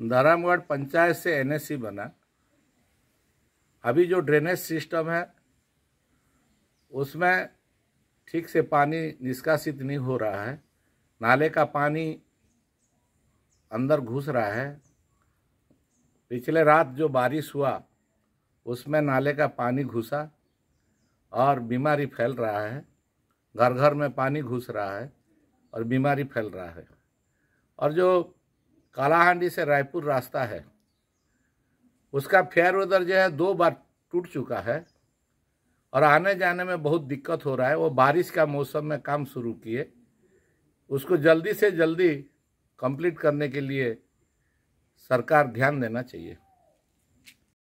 नारायणगढ़ पंचायत से एनएससी बना अभी जो ड्रेनेज सिस्टम है उसमें ठीक से पानी निष्कासित नहीं हो रहा है नाले का पानी अंदर घुस रहा है पिछले रात जो बारिश हुआ उसमें नाले का पानी घुसा और बीमारी फैल रहा है घर घर में पानी घुस रहा है और बीमारी फैल रहा है और जो कालाहांडी से रायपुर रास्ता है उसका फेयर वेदर जो है दो बार टूट चुका है और आने जाने में बहुत दिक्कत हो रहा है वो बारिश का मौसम में काम शुरू किए उसको जल्दी से जल्दी कंप्लीट करने के लिए सरकार ध्यान देना चाहिए